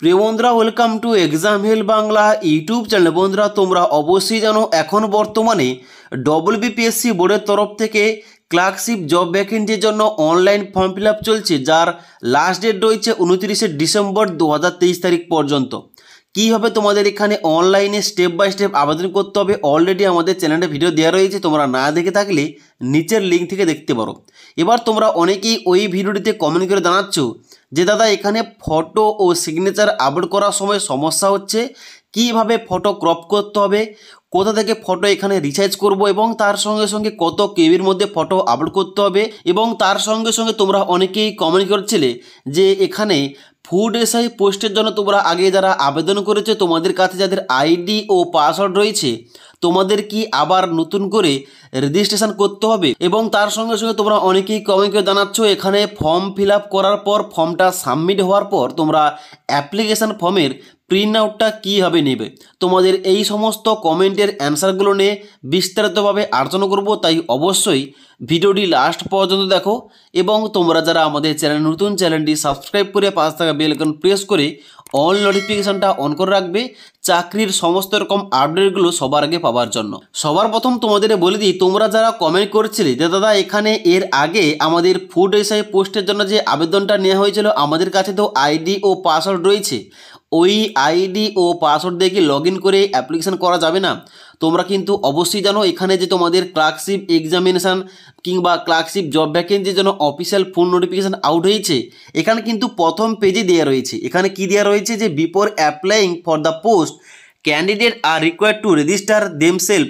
প্রিয় বন্ধুরা welcome to exam help Bangla YouTube channel বন্ধুরা তোমরা অবশ্যই জানো এখন বর্তমানে ডবল বিপিএসসি বোর্ডের তরফ থেকে ক্লার্কশিপ জব ভ্যাকেন্সির জন্য অনলাইন ফর্ম ফিল চলছে যার লাস্ট ডেট রয়েছে উনত্রিশে ডিসেম্বর দু তারিখ পর্যন্ত হবে তোমাদের এখানে অনলাইনে স্টেপ বাই স্টেপ আবেদন করতে হবে অলরেডি আমাদের চ্যানেলে ভিডিও দেওয়া রয়েছে তোমরা না দেখে থাকলে নিচের লিঙ্ক থেকে দেখতে পারো এবার তোমরা অনেকেই ওই ভিডিওটিতে কমেন্ট করে জানাচ্ছ যে দাদা এখানে ফটো ও সিগনেচার আপলোড করার সময় সমস্যা হচ্ছে কিভাবে ফটো ক্রপ করতে হবে কোথা থেকে ফটো এখানে রিচার্জ করব এবং তার সঙ্গে সঙ্গে কত কেবির মধ্যে ফটো আপলোড করতে হবে এবং তার সঙ্গে সঙ্গে তোমরা অনেকেই কমেন্ট করছিলে যে এখানে ফুড এসআই পোস্টের জন্য তোমরা আগে যারা আবেদন করেছে তোমাদের কাছে যাদের আইডি ও পাসওয়ার্ড রয়েছে তোমাদের কি আবার নতুন করে রেজিস্ট্রেশন করতে হবে এবং তার সঙ্গে সঙ্গে তোমরা অনেকেই কমেন্ট করে জানাচ্ছ এখানে ফর্ম ফিল করার পর ফর্মটা সাবমিট হওয়ার পর তোমরা অ্যাপ্লিকেশান ফর্মের প্রিন্ট আউটটা কীভাবে নেবে তোমাদের এই সমস্ত কমেন্টের অ্যান্সারগুলো নিয়ে বিস্তারিতভাবে আলোচনা করব তাই অবশ্যই ভিডিওটি লাস্ট পর্যন্ত দেখো এবং তোমরা যারা আমাদের চ্যানেল নতুন চ্যানেলটি সাবস্ক্রাইব করে পাঁচ থাকা বেল প্রেস করে অল নোটিফিকেশানটা অন করে রাখবে চাকরির সমস্ত রকম আপডেটগুলো সবার আগে পাওয়ার জন্য সবার প্রথম তোমাদের বলে দিই তোমরা যারা কমেন্ট করছিলে যে দাদা এখানে এর আগে আমাদের ফুড এসআই পোস্টের জন্য যে আবেদনটা নেওয়া হয়েছিল আমাদের কাছে তো আইডি ও পাসওয়ার্ড রয়েছে ওই আইডি ও পাসওয়ার্ড দিয়ে কি লগ করে অ্যাপ্লিকেশান করা যাবে না তোমরা কিন্তু অবশ্যই জানো এখানে যে তোমাদের ক্লার্কশিপ এক্সামিনেশান কিংবা ক্লার্কশিপ জব ভ্যাকেন্সি যেন অফিসিয়াল ফোন নোটিফিকেশান আউট হয়েছে এখানে কিন্তু প্রথম পেজে দেওয়া রয়েছে এখানে কি দেওয়া রয়েছে যে before applying for the post candidate are required to register them self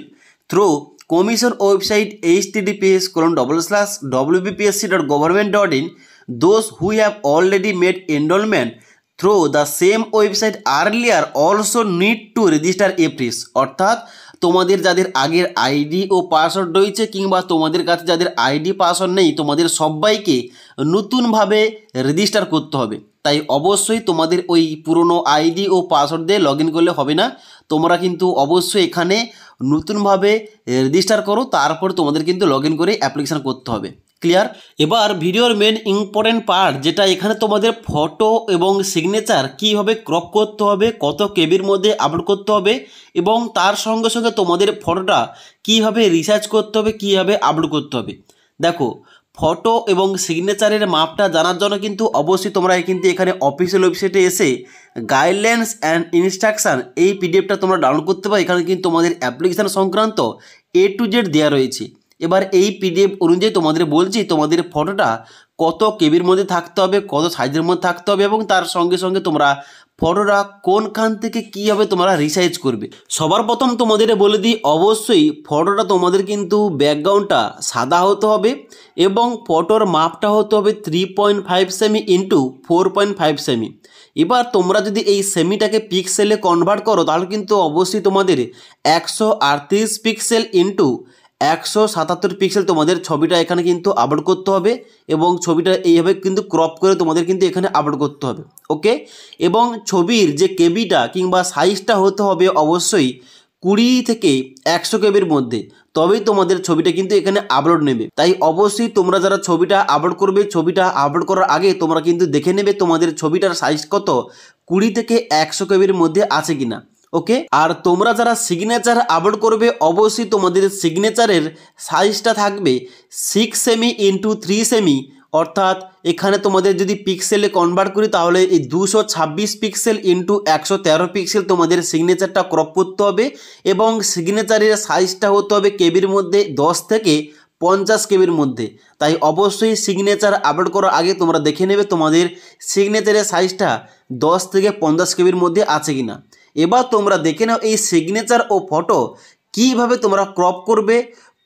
through commission website H TTPS colon double slash WBPSC dot government dot in those who have already made enrolment through the same website earlier also need to register afresh অর্থাৎ তোমাদের যাদের আগের ID ও password রয়েছে কিংবা তোমাদের কাছে যাদের আইডি পাসওয়ার্ড নেই তোমাদের সবাইকে নতুনভাবে রেজিস্টার করতে হবে তাই অবশ্যই তোমাদের ওই পুরনো আইডি ও পাসওয়ার্ড দিয়ে লগ করলে হবে না তোমরা কিন্তু অবশ্যই এখানে নতুনভাবে রেজিস্টার করো তারপর তোমাদের কিন্তু লগ করে অ্যাপ্লিকেশান করতে হবে ক্লিয়ার এবার ভিডিওর মেন ইম্পর্টেন্ট পার্ট যেটা এখানে তোমাদের ফটো এবং সিগনেচার কীভাবে ক্রপ করতে হবে কত কেবির মধ্যে আপলোড করতে হবে এবং তার সঙ্গে সঙ্গে তোমাদের ফটোটা কীভাবে রিসার্চ করতে হবে কীভাবে আপলোড করতে হবে দেখো ফটো এবং সিগনেচারের মাপটা জানার জন্য কিন্তু অবশ্যই তোমরা কিন্তু এখানে অফিসিয়াল ওয়েবসাইটে এসে গাইডলাইন্স অ্যান্ড ইনস্ট্রাকশান এই পিডিএফটা তোমরা ডাউনলোড করতে পারো এখানে কিন্তু তোমাদের অ্যাপ্লিকেশান সংক্রান্ত এ টু জেড দেওয়া রয়েছে এবার এই পিডিএফ অনুযায়ী তোমাদের বলছি তোমাদের ফটোটা কত কেবির মধ্যে থাকতে হবে কত সাইজের মধ্যে থাকতে হবে এবং তার সঙ্গে সঙ্গে তোমরা ফটোটা কোনখান থেকে কীভাবে তোমরা রিসাইজ করবে সবার প্রথম তোমাদের বলে দিই অবশ্যই ফটোটা তোমাদের কিন্তু ব্যাকগ্রাউন্ডটা সাদা হতে হবে এবং ফটোর মাপটা হতে হবে three point five cm into four point five cm এবার তোমরা যদি এই সেমিটাকে পিক্সেলে কনভার্ট করো তাহলে কিন্তু অবশ্যই তোমাদের একশো আটত্রিশ পিক্সেল ইন্টু একশো সাতাত্তর পিক্সেল তোমাদের ছবিটা এখানে কিন্তু আপলোড করতে হবে এবং ছবিটা এইভাবে কিন্তু ক্রপ করে তোমাদের কিন্তু এখানে আপলোড করতে হবে ওকে এবং ছবির যে কেবিটা কিংবা সাইজটা হতে হবে অবশ্যই কুড়ি থেকে একশো কেবির মধ্যে তবেই তোমাদের ছবিটা কিন্তু এখানে আপলোড নেবে তাই অবশ্যই তোমরা যারা ছবিটা আপলোড করবে ছবিটা আপলোড করার আগে তোমরা কিন্তু দেখে নেবে তোমাদের ছবিটার সাইজ কত কুড়ি থেকে একশো কেবির মধ্যে আছে কিনা ওকে আর তোমরা যারা সিগনেচার আপলোড করবে অবশ্যই তোমাদের সিগনেচারের সাইজটা থাকবে six cm into three cm অর্থাৎ এখানে তোমাদের যদি পিক্সেলে কনভার্ট করি তাহলে এই দুশো ছাব্বিশ পিক্সেল ইন্টু একশো তেরো পিক্সেল তোমাদের সিগনেচারটা ক্রপ করতে হবে এবং সিগনেচারের সাইজটা হতে হবে কেবির মধ্যে দশ থেকে পঞ্চাশ কেবির মধ্যে তাই অবশ্যই সিগনেচার আপলোড করার আগে তোমরা দেখে নেবে তোমাদের সিগনেচারের সাইজটা দশ থেকে পঞ্চাশ কেবির মধ্যে আছে কিনা এবার তোমরা দেখে নাও এই সিগনেচার ও ফটো কিভাবে তোমরা ক্রপ করবে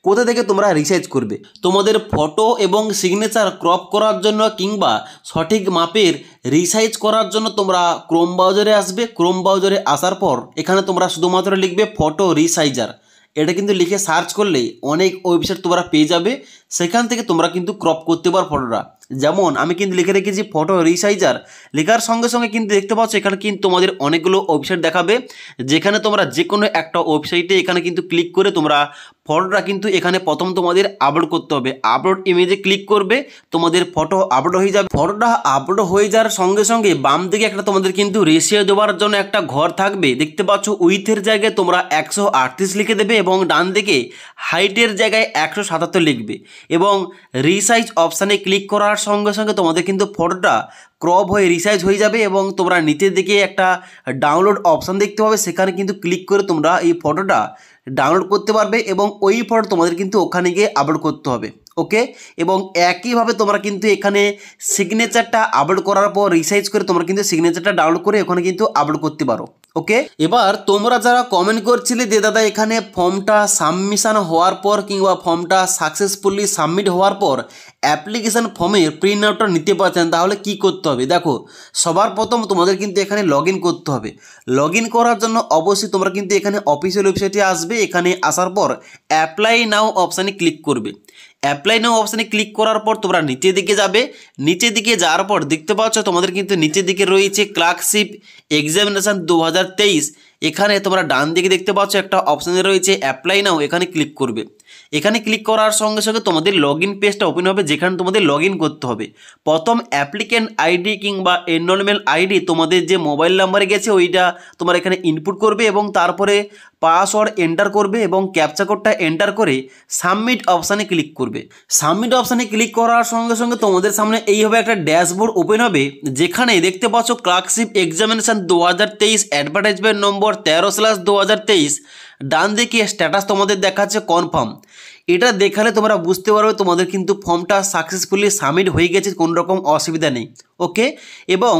কোথা থেকে তোমরা রিসাইজ করবে তোমাদের ফটো এবং সিগনেচার ক্রপ করার জন্য কিংবা সঠিক মাপের রিসাইজ করার জন্য তোমরা ক্রোম ব্রাউজারে আসবে ক্রোম ব্রাউজারে আসার পর এখানে তোমরা শুধুমাত্র লিখবে ফটো রিসাইজার এটা কিন্তু লিখে সার্চ করলেই অনেক ওয়েবসাইট তোমরা পেয়ে যাবে সেখান থেকে তোমরা কিন্তু ক্রপ করতে পারো ফটোটা যেমন আমি কিন্তু লিখে রেখেছি ফটো রিসাইজার লেখার সঙ্গে সঙ্গে কিন্তু দেখতে পাচ্ছ এখানে কিন্তু তোমাদের অনেকগুলো ওয়েবসাইট দেখাবে যেখানে তোমরা যে কোনো একটা ওয়েবসাইটে এখানে কিন্তু ক্লিক করে তোমরা ফটোটা কিন্তু এখানে প্রথম তোমাদের আপলোড করতে হবে আপলোড ইমেজে ক্লিক করবে তোমাদের ফটো আপলোড হয়ে যাবে ফটোটা আপলোড হয়ে যাওয়ার সঙ্গে সঙ্গে বাম দিকে একটা তোমাদের কিন্তু রেশিয়ে দেওয়ার জন্য একটা ঘর থাকবে দেখতে পাচ্ছ উইথের জায়গায় তোমরা একশো লিখে দেবে এবং ডান দিকে হাইটের জায়গায় একশো লিখবে এবং রিসাইজ অপশানে ক্লিক করার করার সঙ্গে সঙ্গে তোমাদের কিন্তু ফটোটা ক্রপ হয়ে রিসাইজ হয়ে যাবে এবং তোমরা নিচের দিকে একটা ডাউনলোড অপশান দেখতে পাবে সেখানে কিন্তু ক্লিক করে তোমরা এই ফটোটা ডাউনলোড করতে পারবে এবং ওই ফটো তোমাদের কিন্তু ওখানে গিয়ে আপলোড করতে হবে ওকে এবং একইভাবে তোমরা কিন্তু এখানে সিগনেচারটা আপলোড করার পর রিসাইজ করে তোমরা কিন্তু সিগনেচারটা ডাউনলোড করে ওখানে কিন্তু আপলোড করতে পারো ওকে এবার তোমরা যারা কমেন্ট করছিলে যে দাদা এখানে ফর্মটা সাবমিশন হওয়ার পর কিংবা ফর্মটা সাকসেসফুলি সাবমিট হওয়ার পর অ্যাপ্লিকেশান ফর্মের প্রিন্ট আউটটা নিতে পারছেন তাহলে কি করতে হবে দেখো সবার প্রথম তোমাদের কিন্তু এখানে লগ করতে হবে লগ করার জন্য অবশ্যই তোমরা কিন্তু এখানে অফিসিয়াল ওয়েবসাইটে আসবে এখানে আসার পর অ্যাপ্লাই নাও অপশানে ক্লিক করবে অ্যাপ্লাই নাও অপশানে ক্লিক করার পর তোমরা নিচে দিকে যাবে নিচে দিকে যাওয়ার পর দেখতে পাচ্ছ তোমাদের কিন্তু নিচে দিকে রয়েছে ক্লার্কশিপ এক্সামিনেশান দু এখানে তোমরা ডান দিকে দেখতে পাচ্ছ একটা অপশানে রয়েছে অ্যাপ্লাই নাও এখানে ক্লিক করবে এখানে ক্লিক করার সঙ্গে সঙ্গে তোমাদের লগ ইন পেজটা ওপেন হবে যেখানে তোমাদের লগ করতে হবে প্রথম অ্যাপ্লিকেন্ট আইডি কিংবা এনরোলমেন্ট আইডি তোমাদের যে মোবাইল নাম্বারে গেছে ওইটা তোমার এখানে ইনপুট করবে এবং তারপরে পাসওয়ার্ড এন্টার করবে এবং ক্যাপচা কোডটা এন্টার করে সাবমিট অপশানে ক্লিক করবে সাবমিট অপশানে ক্লিক করার সঙ্গে সঙ্গে তোমাদের সামনে এইভাবে একটা ড্যাশবোর্ড ওপেন হবে যেখানে দেখতে পাচ্ছ ক্লার্কশিপ এক্সামিনেশান দু হাজার তেইশ অ্যাডভার্টাইজমেন্ট নম্বর তেরো স্ল্যাশ দু হাজার তেইশ ডান দিকে স্ট্যাটাস তোমাদের দেখাচ্ছে কনফার্ম এটা দেখালে তোমরা বুঝতে পারবে তোমাদের কিন্তু ফর্মটা সাকসেসফুলি সাবমিট হয়ে গেছে কোনো রকম অসুবিধা নেই ওকে এবং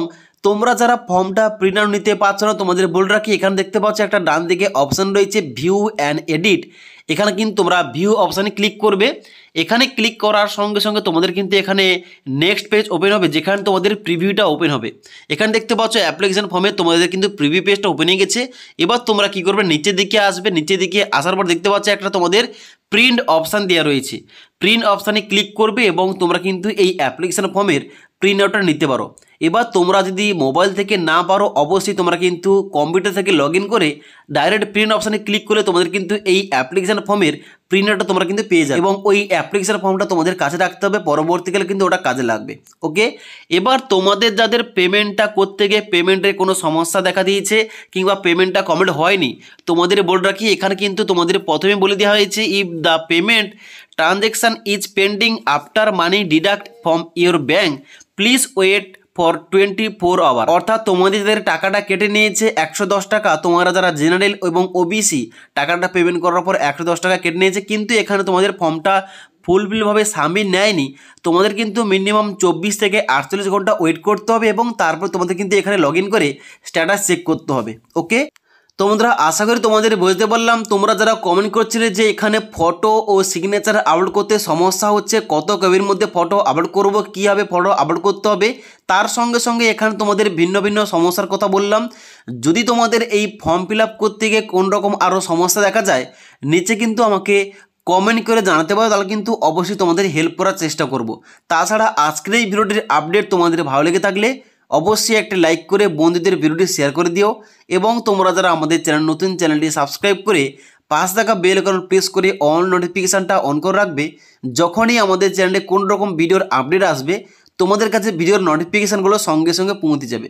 তোমরা যারা ফর্মটা প্রিন্ট নিতে পারছো না তোমাদের বলে রাখি এখানে দেখতে পাচ্ছ একটা ডান দিকে অপশান রয়েছে ভিউ অ্যান্ড এডিট এখানে কিন্তু তোমরা ভিউ অপশানে ক্লিক করবে এখানে ক্লিক করার সঙ্গে সঙ্গে তোমাদের কিন্তু এখানে নেক্সট পেজ ওপেন হবে যেখানে তোমাদের প্রিভিউটা ওপেন হবে এখানে দেখতে পাচ্ছ অ্যাপ্লিকেশন ফর্মে তোমাদের কিন্তু প্রিভিউ পেজটা ওপেন হয়ে গেছে এবার তোমরা কি করবে নিচের দিকে আসবে নিচের দিকে আসার পর দেখতে পাচ্ছ একটা তোমাদের প্রিন্ট অপশান দেওয়া রয়েছে প্রিন্ট অপশানে ক্লিক করবে এবং তোমরা কিন্তু এই অ্যাপ্লিকেশন ফর্মের প্রিন্ট আউটটা নিতে পারো এবার তোমরা যদি মোবাইল থেকে না পারো অবশ্যই তোমরা কিন্তু কম্পিউটার থেকে লগ করে ডাইরেক্ট প্রিন্ট অপশানে ক্লিক করলে তোমাদের কিন্তু এই অ্যাপ্লিকেশান ফর্মের প্রিন্ট আউটটা তোমরা কিন্তু পেয়ে যাবে এবং ওই অ্যাপ্লিকেশান ফর্মটা তোমাদের কাছে রাখতে হবে পরবর্তীকালে কিন্তু ওটা কাজে লাগবে ওকে এবার তোমাদের যাদের পেমেন্টটা করতে গিয়ে পেমেন্টের কোনো সমস্যা দেখা দিয়েছে কিংবা পেমেন্টটা কমপ্লিট হয়নি তোমাদের বলে রাখি এখানে কিন্তু তোমাদের প্রথমে বলে দেওয়া হয়েছে if the payment transaction is pending after money deduct from your bank please wait for twenty four hour অর্থাৎ তোমাদের টাকাটা কেটে নিয়েছে একশো দশ টাকা তোমরা যারা জেনারেল এবং ওবিসি টাকাটা পেমেন্ট করার পর একশো দশ টাকা কেটে নিয়েছে কিন্তু এখানে তোমাদের ফর্মটা ফুলফিলভাবে সাবমিট নেয়নি তোমাদের কিন্তু মিনিমাম চব্বিশ থেকে আটচল্লিশ ঘন্টা ওয়েট করতে হবে এবং তারপর তোমাদের কিন্তু এখানে লগ করে স্ট্যাটাস চেক করতে হবে ওকে তো বন্ধুরা আশা করি তোমাদের বুঝতে পারলাম তোমরা যারা কমেন্ট করছিলে যে এখানে ফটো ও সিগনেচার আপলোড করতে সমস্যা হচ্ছে কত কবির মধ্যে ফটো আপলোড করবো কীভাবে ফটো আপলোড করতে হবে তার সঙ্গে সঙ্গে এখানে তোমাদের ভিন্ন ভিন্ন সমস্যার কথা বললাম যদি তোমাদের এই ফর্ম ফিল আপ করতে গিয়ে রকম আরও সমস্যা দেখা যায় নিচে কিন্তু আমাকে কমেন্ট করে জানাতে পারো তাহলে কিন্তু অবশ্যই তোমাদের হেল্প করার চেষ্টা করব তাছাড়া আজকের এই ভিডিওটির আপডেট তোমাদের ভালো লেগে থাকলে অবশ্যই একটি লাইক করে বন্ধুদের ভিডিওটি শেয়ার করে দিও এবং তোমরা যারা আমাদের চ্যানেল নতুন চ্যানেলটি সাবস্ক্রাইব করে পাঁচ টাকা বেল কারণ প্রেস করে অন নোটিফিকেশানটা অন করে রাখবে যখনই আমাদের চ্যানেলে কোন রকম ভিডিওর আপডেট আসবে তোমাদের কাছে ভিডিওর নোটিফিকেশানগুলো সঙ্গে সঙ্গে পৌঁছে যাবে